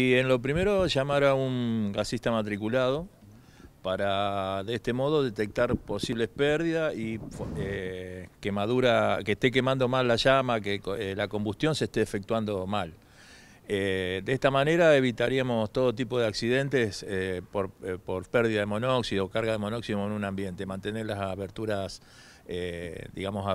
Y en lo primero llamar a un gasista matriculado para de este modo detectar posibles pérdidas y eh, quemadura, que esté quemando mal la llama, que eh, la combustión se esté efectuando mal. Eh, de esta manera evitaríamos todo tipo de accidentes eh, eh, por, pérdida de monóxido, carga de monóxido en un ambiente, mantener las aberturas, digamos,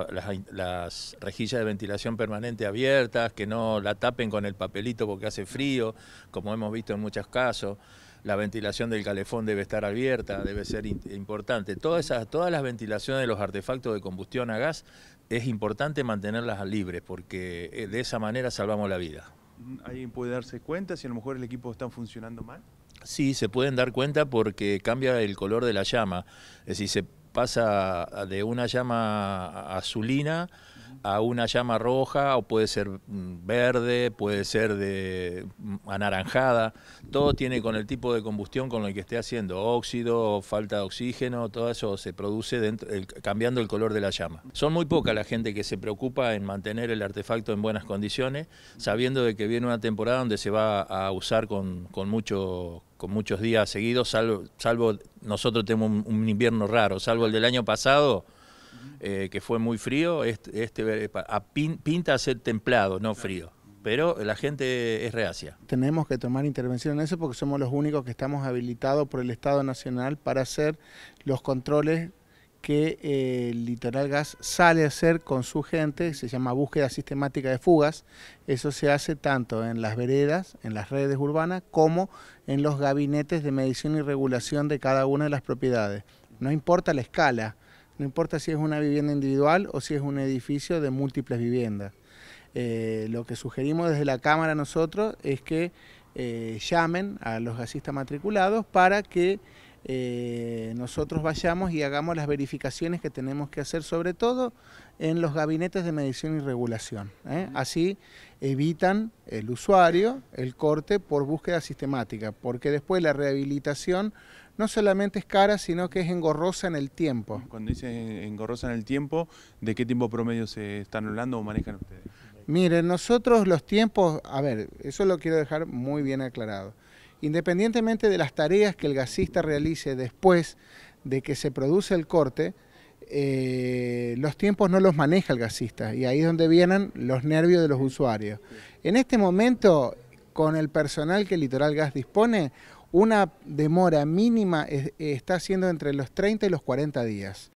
las, rejillas de ventilación permanente abiertas, que no la tapen con el papelito porque hace frío, como hemos visto en muchos casos. La ventilación del calefón debe estar abierta, debe ser importante. todas las ventilaciones de los artefactos de combustión a gas es importante mantenerlas libres porque de esa manera salvamos la vida. ¿Alguien puede darse cuenta si a lo mejor el equipo está funcionando mal? Sí, se pueden dar cuenta porque cambia el color de la llama. Es decir, se pasa de una llama azulina a una llama roja o puede ser mm, verde, puede ser de mm, anaranjada, todo tiene con el tipo de combustión con el que esté haciendo, óxido, falta de oxígeno, todo eso se produce cambiando el color de la llama. Son muy poca la gente que se preocupa en mantener el artefacto en buenas condiciones, sabiendo de que viene una temporada donde se va a usar con, con muchos días seguidos, salvo, nosotros tenemos un invierno raro, salvo el del año pasado, eh, que fue muy frío, este, eh, pinta a ser templado, no frío. Pero la gente es reacia. Tenemos que tomar intervención en eso porque somos los únicos que estamos habilitados por el Estado Nacional para hacer los controles que eh, el Litoral Gas sale a hacer con su gente, se llama búsqueda sistemática de fugas. Eso se hace tanto en las veredas, en las redes urbanas, como en los gabinetes de medición y regulación de cada una de las propiedades. No importa la escala, no importa si es una vivienda individual o si es un edificio de múltiples viviendas. Eh, lo que sugerimos desde la Cámara nosotros es que eh, llamen a los gasistas matriculados para que eh, nosotros vayamos y hagamos las verificaciones que tenemos que hacer, sobre todo en los gabinetes de medición y regulación. Así evitan el usuario el corte por búsqueda sistemática, porque después la rehabilitación no solamente es cara, sino que es engorrosa en el tiempo. Cuando dice engorrosa en el tiempo, ¿de qué tiempo promedio se están hablando o manejan ustedes? Miren, nosotros los tiempos, a ver, eso lo quiero dejar muy bien aclarado. Independientemente de las tareas que el gasista realice después de que se produce el corte, eh, los tiempos no los maneja el gasista y ahí es donde vienen los nervios de los usuarios. En este momento, con el personal que Litoral Gas dispone, una demora mínima está siendo entre los 30 y los 40 días.